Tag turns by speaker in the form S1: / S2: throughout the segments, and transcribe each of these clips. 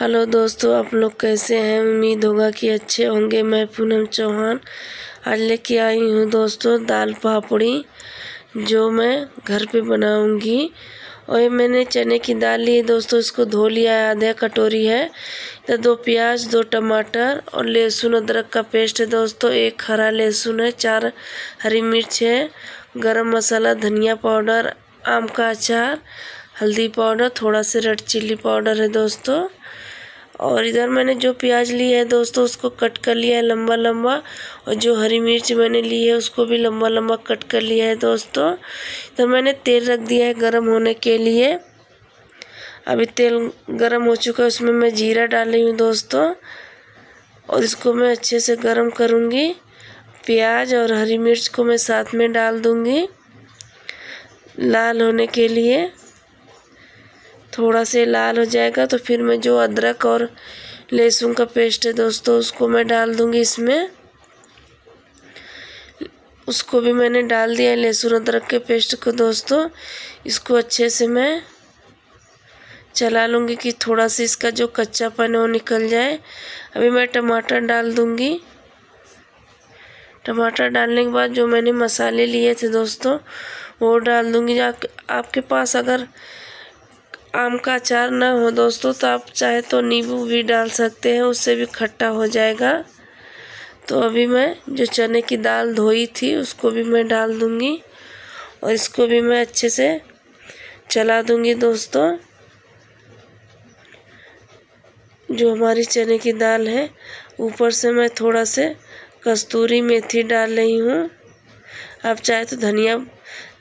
S1: hello दोस्तों आप लोग कैसे हैं उम्मीद होगा कि अच्छे होंगे मैं पूनम चौहान आज लेके आई हूँ दोस्तों दाल पापड़ी जो मैं घर पे बनाऊँगी और ये मैंने चने की दाल ली है दोस्तों इसको धो लिया है आधा कटोरी है तो दो प्याज दो टमाटर और लहसुन अदरक का पेस्ट है दोस्तों एक हरा लहसुन है चार हरी मिर्च है गरम मसाला धनिया पाउडर आम का अचार हल्दी पाउडर थोड़ा सा रेड चिल्ली पाउडर है दोस्तों और इधर मैंने जो प्याज ली है दोस्तों उसको कट कर लिया है लंबा लंबा और जो हरी मिर्च मैंने ली है उसको भी लंबा लंबा कट कर लिया है दोस्तों तो मैंने तेल रख दिया है गर्म होने के लिए अभी तेल गर्म हो चुका है उसमें मैं जीरा डाल रही हूँ दोस्तों और इसको मैं अच्छे से गर्म करूँगी प्याज और हरी मिर्च को मैं साथ में डाल दूँगी लाल होने के लिए थोड़ा से लाल हो जाएगा तो फिर मैं जो अदरक और लहसुन का पेस्ट है दोस्तों उसको मैं डाल दूँगी इसमें उसको भी मैंने डाल दिया है लहसुन अदरक के पेस्ट को दोस्तों इसको अच्छे से मैं चला लूँगी कि थोड़ा सा इसका जो कच्चापन है वो निकल जाए अभी मैं टमाटर डाल दूँगी टमाटर डालने के बाद जो मैंने मसाले लिए थे दोस्तों वो डाल दूँगी आप, आपके पास अगर आम का अचार ना हो दोस्तों तो आप चाहे तो नींबू भी डाल सकते हैं उससे भी खट्टा हो जाएगा तो अभी मैं जो चने की दाल धोई थी उसको भी मैं डाल दूँगी और इसको भी मैं अच्छे से चला दूँगी दोस्तों जो हमारी चने की दाल है ऊपर से मैं थोड़ा से कस्तूरी मेथी डाल रही हूँ आप चाहे तो धनिया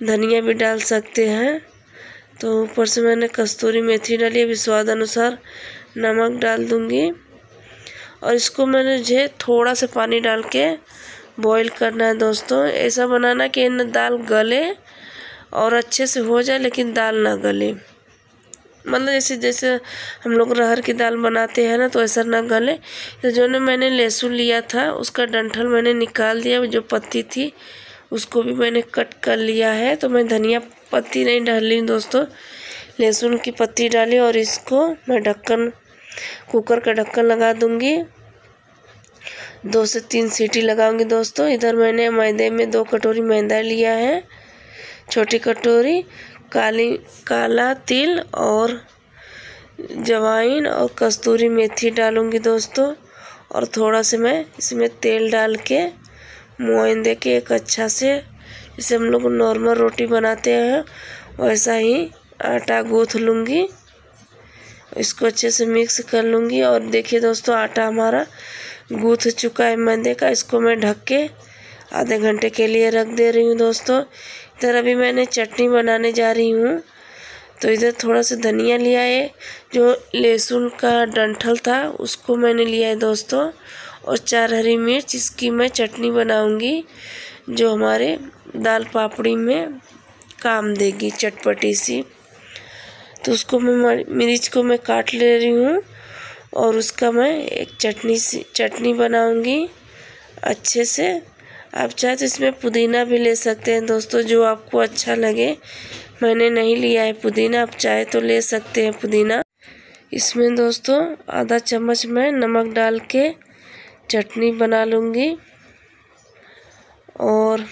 S1: धनिया भी डाल सकते हैं तो ऊपर से मैंने कस्तूरी मेथी डाली अभी स्वाद अनुसार नमक डाल दूँगी और इसको मैंने जो थोड़ा सा पानी डाल के बॉईल करना है दोस्तों ऐसा बनाना कि न दाल गले और अच्छे से हो जाए लेकिन दाल ना गले मतलब जैसे जैसे हम लोग रहर की दाल बनाते हैं ना तो ऐसा ना गले तो जो ना मैंने लहसुन लिया था उसका डंठल मैंने निकाल दिया जो पत्ती थी उसको भी मैंने कट कर लिया है तो मैं धनिया पत्ती नहीं डाल दोस्तों लहसुन की पत्ती डाली और इसको मैं ढक्कन कुकर का ढक्कन लगा दूँगी दो से तीन सीटी लगाऊंगी दोस्तों इधर मैंने मैदे में दो कटोरी मैदा लिया है छोटी कटोरी काली काला तिल और जवाइन और कस्तूरी मेथी डालूंगी दोस्तों और थोड़ा सा मैं इसमें तेल डाल के मोइंदे दे के एक अच्छा से जैसे हम लोग नॉर्मल रोटी बनाते हैं वैसा ही आटा गूँथ लूँगी इसको अच्छे से मिक्स कर लूँगी और देखिए दोस्तों आटा हमारा गूँथ चुका है मैदे का इसको मैं ढक के आधे घंटे के लिए रख दे रही हूँ दोस्तों इधर अभी मैंने चटनी बनाने जा रही हूँ तो इधर थोड़ा सा धनिया लिया है जो लहसुन का डंठल था उसको मैंने लिया है दोस्तों और चार हरी मिर्च इसकी मैं चटनी बनाऊंगी जो हमारे दाल पापड़ी में काम देगी चटपटी सी तो उसको मैं मिर्च को मैं काट ले रही हूँ और उसका मैं एक चटनी सी चटनी बनाऊंगी अच्छे से आप चाहे तो इसमें पुदीना भी ले सकते हैं दोस्तों जो आपको अच्छा लगे मैंने नहीं लिया है पुदीना आप चाहे तो ले सकते हैं पुदीना इसमें दोस्तों आधा चम्मच मैं नमक डाल के चटनी बना लूँगी और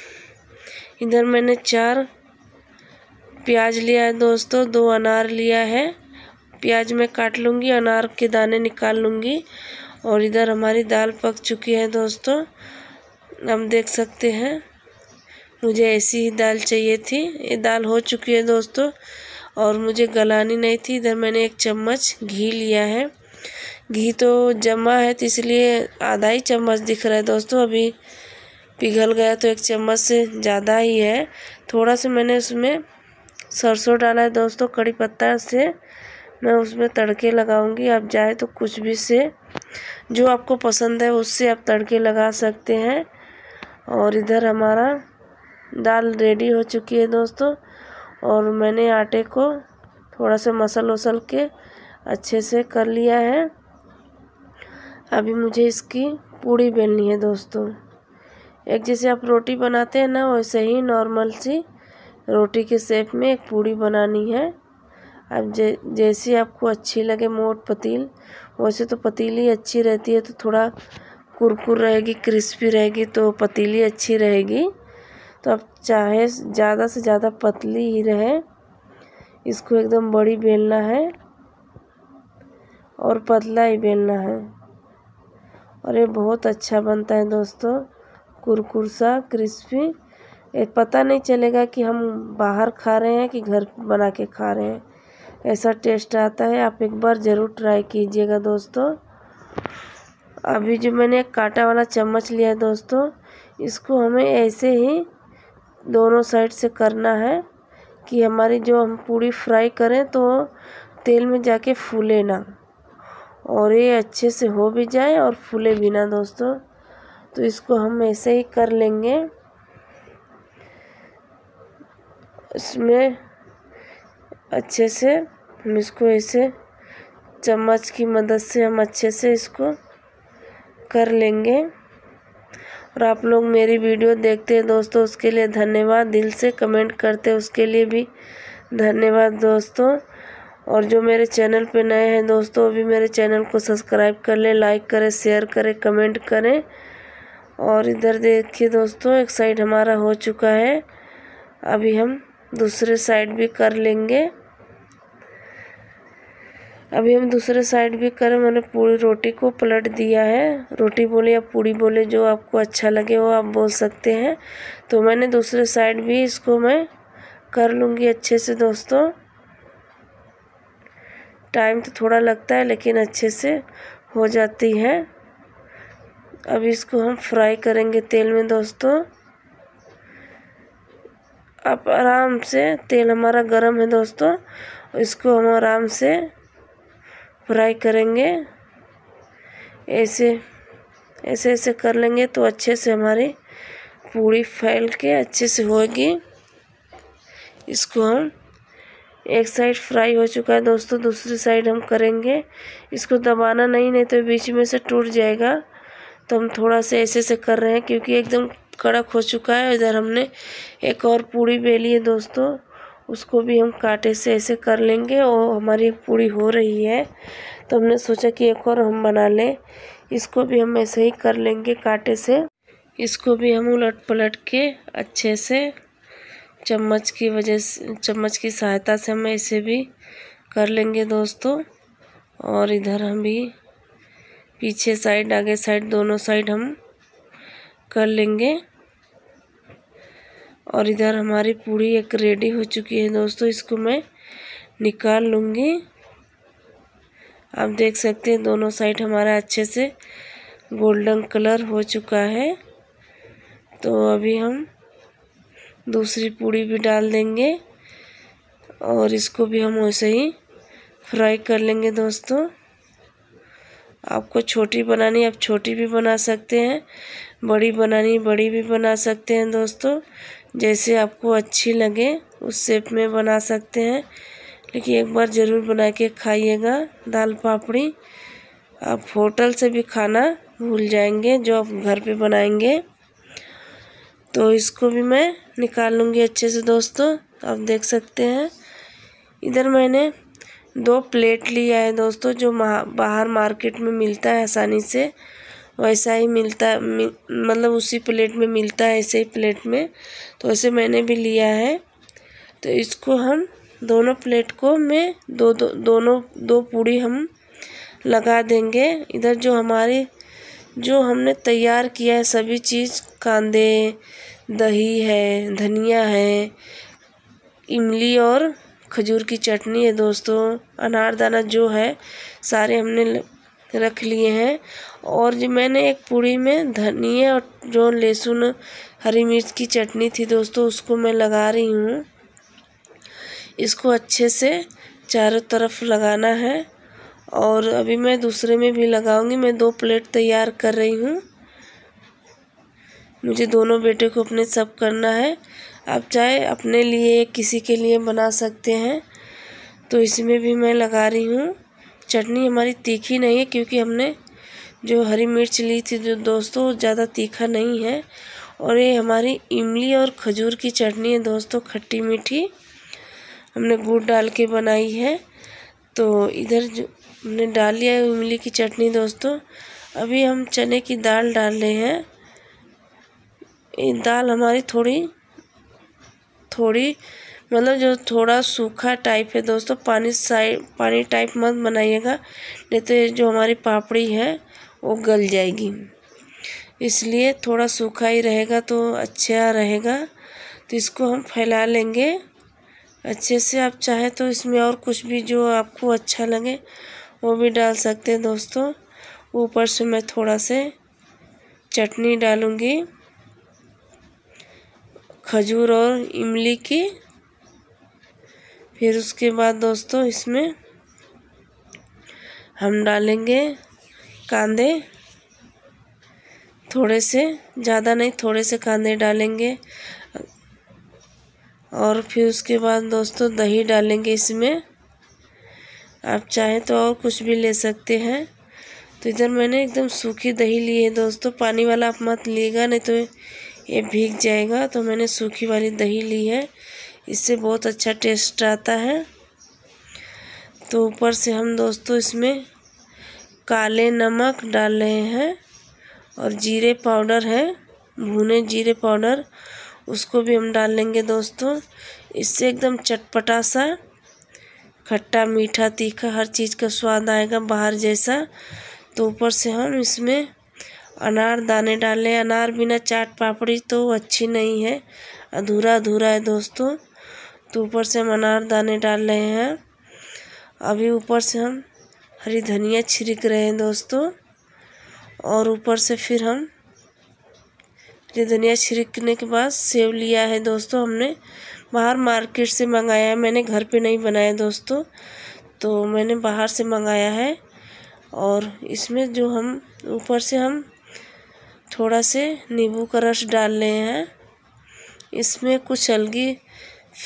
S1: इधर मैंने चार प्याज लिया है दोस्तों दो अनार लिया है प्याज मैं काट लूँगी अनार के दाने निकाल लूँगी और इधर हमारी दाल पक चुकी है दोस्तों हम देख सकते हैं मुझे ऐसी ही दाल चाहिए थी ये दाल हो चुकी है दोस्तों और मुझे गलानी नहीं थी इधर मैंने एक चम्मच घी लिया है घी तो जमा है तो इसलिए आधा ही चम्मच दिख रहा है दोस्तों अभी पिघल गया तो एक चम्मच से ज़्यादा ही है थोड़ा सा मैंने उसमें सरसों डाला है दोस्तों कड़ी पत्ता से मैं उसमें तड़के लगाऊंगी आप जाए तो कुछ भी से जो आपको पसंद है उससे आप तड़के लगा सकते हैं और इधर हमारा दाल रेडी हो चुकी है दोस्तों और मैंने आटे को थोड़ा सा मसल वसल के अच्छे से कर लिया है अभी मुझे इसकी पूड़ी बेलनी है दोस्तों एक जैसे आप रोटी बनाते हैं ना वैसे ही नॉर्मल सी रोटी के शेप में एक पूड़ी बनानी है अब जै जैसी आपको अच्छी लगे मोट पतील वैसे तो पतीली अच्छी रहती है तो थोड़ा कुरकुर रहेगी क्रिस्पी रहेगी तो पतीली अच्छी रहेगी तो आप चाहे ज़्यादा से ज़्यादा पतली ही रहे इसको एकदम बड़ी बेलना है और पतला ही बेलना है और ये बहुत अच्छा बनता है दोस्तों कुरकुर सा क्रिस्पी ये पता नहीं चलेगा कि हम बाहर खा रहे हैं कि घर बना के खा रहे हैं ऐसा टेस्ट आता है आप एक बार ज़रूर ट्राई कीजिएगा दोस्तों अभी जो मैंने कांटा वाला चम्मच लिया है दोस्तों इसको हमें ऐसे ही दोनों साइड से करना है कि हमारी जो हम पूड़ी फ्राई करें तो तेल में जाके फूले ना और ये अच्छे से हो भी जाए और फूले भी ना दोस्तों तो इसको हम ऐसे ही कर लेंगे इसमें अच्छे से हम इसको ऐसे चम्मच की मदद से हम अच्छे से इसको कर लेंगे और आप लोग मेरी वीडियो देखते हैं दोस्तों उसके लिए धन्यवाद दिल से कमेंट करते हैं उसके लिए भी धन्यवाद दोस्तों और जो मेरे चैनल पे नए हैं दोस्तों अभी मेरे चैनल को सब्सक्राइब कर लें लाइक करें शेयर करें कमेंट करें और इधर देखिए दोस्तों एक साइड हमारा हो चुका है अभी हम दूसरे साइड भी कर लेंगे अभी हम दूसरे साइड भी करें मैंने पूरी रोटी को पलट दिया है रोटी बोले या पूड़ी बोले जो आपको अच्छा लगे वो आप बोल सकते हैं तो मैंने दूसरे साइड भी इसको मैं कर लूँगी अच्छे से दोस्तों टाइम तो थोड़ा लगता है लेकिन अच्छे से हो जाती है अब इसको हम फ्राई करेंगे तेल में दोस्तों अब आराम से तेल हमारा गरम है दोस्तों इसको हम आराम से फ्राई करेंगे ऐसे ऐसे ऐसे कर लेंगे तो अच्छे से हमारी पूरी फैल के अच्छे से होगी इसको हम एक साइड फ्राई हो चुका है दोस्तों दूसरी साइड हम करेंगे इसको दबाना नहीं नहीं तो बीच में से टूट जाएगा तो हम थोड़ा से ऐसे से कर रहे हैं क्योंकि एकदम कड़क हो चुका है इधर हमने एक और पूड़ी बेली है दोस्तों उसको भी हम कांटे से ऐसे कर लेंगे और हमारी एक पूड़ी हो रही है तो हमने सोचा कि एक और हम बना लें इसको भी हम ऐसे ही कर लेंगे कांटे से इसको भी हम उलट पलट के अच्छे से चम्मच की वजह से चम्मच की सहायता से हम ऐसे भी कर लेंगे दोस्तों और इधर हम भी पीछे साइड आगे साइड दोनों साइड हम कर लेंगे और इधर हमारी पूड़ी एक रेडी हो चुकी है दोस्तों इसको मैं निकाल लूँगी आप देख सकते हैं दोनों साइड हमारा अच्छे से गोल्डन कलर हो चुका है तो अभी हम दूसरी पूड़ी भी डाल देंगे और इसको भी हम वैसे ही फ्राई कर लेंगे दोस्तों आपको छोटी बनानी आप छोटी भी बना सकते हैं बड़ी बनानी बड़ी भी बना सकते हैं दोस्तों जैसे आपको अच्छी लगे उस शेप में बना सकते हैं लेकिन एक बार ज़रूर बना के खाइएगा दाल पापड़ी आप होटल से भी खाना भूल जाएंगे जो आप घर पे बनाएंगे तो इसको भी मैं निकाल लूँगी अच्छे से दोस्तों आप देख सकते हैं इधर मैंने दो प्लेट लिया है दोस्तों जो बाहर मार्केट में मिलता है आसानी से वैसा ही मिलता मि, मतलब उसी प्लेट में मिलता है ऐसे ही प्लेट में तो वैसे मैंने भी लिया है तो इसको हम दोनों प्लेट को में दो दो दोनों दो पूड़ी हम लगा देंगे इधर जो हमारी जो हमने तैयार किया है सभी चीज़ कांदे दही है धनिया है इमली और खजूर की चटनी है दोस्तों अनारदाना जो है सारे हमने रख लिए हैं और जो मैंने एक पूड़ी में धनिया और जो लहसुन हरी मिर्च की चटनी थी दोस्तों उसको मैं लगा रही हूँ इसको अच्छे से चारों तरफ लगाना है और अभी मैं दूसरे में भी लगाऊंगी मैं दो प्लेट तैयार कर रही हूँ मुझे दोनों बेटे को अपने सब करना है आप चाहे अपने लिए किसी के लिए बना सकते हैं तो इसमें भी मैं लगा रही हूँ चटनी हमारी तीखी नहीं है क्योंकि हमने जो हरी मिर्च ली थी जो दोस्तों ज़्यादा तीखा नहीं है और ये हमारी इमली और खजूर की चटनी है दोस्तों खट्टी मीठी हमने गुड़ डाल के बनाई है तो इधर जो हमने डाल लिया है इमली की चटनी दोस्तों अभी हम चने की दाल डाल रहे हैं ये दाल हमारी थोड़ी थोड़ी मतलब जो थोड़ा सूखा टाइप है दोस्तों पानी साइड पानी टाइप मत बनाइएगा नहीं तो जो हमारी पापड़ी है वो गल जाएगी इसलिए थोड़ा सूखा ही रहेगा तो अच्छा रहेगा तो इसको हम फैला लेंगे अच्छे से आप चाहे तो इसमें और कुछ भी जो आपको अच्छा लगे वो भी डाल सकते हैं दोस्तों ऊपर से मैं थोड़ा से चटनी डालूँगी खजूर और इमली की फिर उसके बाद दोस्तों इसमें हम डालेंगे कांदे थोड़े से ज़्यादा नहीं थोड़े से कांदे डालेंगे और फिर उसके बाद दोस्तों दही डालेंगे इसमें आप चाहें तो और कुछ भी ले सकते हैं तो इधर मैंने एकदम सूखी दही ली है दोस्तों पानी वाला आप मत लीजिएगा नहीं तो ये भीग जाएगा तो मैंने सूखी वाली दही ली है इससे बहुत अच्छा टेस्ट आता है तो ऊपर से हम दोस्तों इसमें काले नमक डाल रहे हैं और जीरे पाउडर है भुने जीरे पाउडर उसको भी हम डाल लेंगे दोस्तों इससे एकदम चटपटा सा खट्टा मीठा तीखा हर चीज़ का स्वाद आएगा बाहर जैसा तो ऊपर से हम इसमें अनार दाने डालें अनार बिना चाट पापड़ी तो अच्छी नहीं है अधूरा अधूरा है दोस्तों तो ऊपर से हम अनार दाने डाल रहे हैं अभी ऊपर से हम हरी धनिया छिड़क रहे हैं दोस्तों और ऊपर से फिर हम ये धनिया छिड़कने के बाद सेव लिया है दोस्तों हमने बाहर मार्केट से मंगाया है मैंने घर पे नहीं बनाया दोस्तों तो मैंने बाहर से मंगाया है और इसमें जो हम ऊपर से हम थोड़ा से नींबू का रस डाल रहे हैं इसमें कुछ अलगी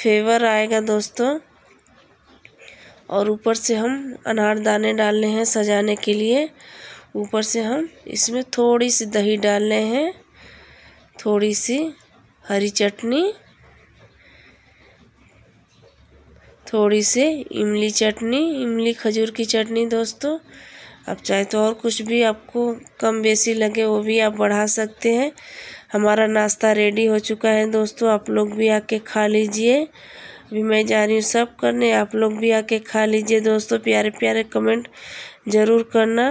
S1: फेवर आएगा दोस्तों और ऊपर से हम अनार दाने डाल रहे हैं सजाने के लिए ऊपर से हम इसमें थोड़ी सी दही डाल रहे हैं थोड़ी सी हरी चटनी थोड़ी सी इमली चटनी इमली खजूर की चटनी दोस्तों आप चाहे तो और कुछ भी आपको कम बेसी लगे वो भी आप बढ़ा सकते हैं हमारा नाश्ता रेडी हो चुका है दोस्तों आप लोग भी आके खा लीजिए अभी मैं जा रही हूँ सब करने आप लोग भी आके खा लीजिए दोस्तों प्यारे प्यारे कमेंट ज़रूर करना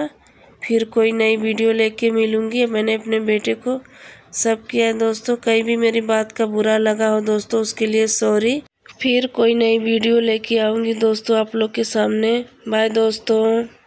S1: फिर कोई नई वीडियो लेके मिलूँगी मैंने अपने बेटे को सब किया है दोस्तों कहीं भी मेरी बात का बुरा लगा हो दोस्तों उसके लिए सॉरी फिर कोई नई वीडियो लेके आऊँगी दोस्तों आप लोग के सामने बाय दोस्तों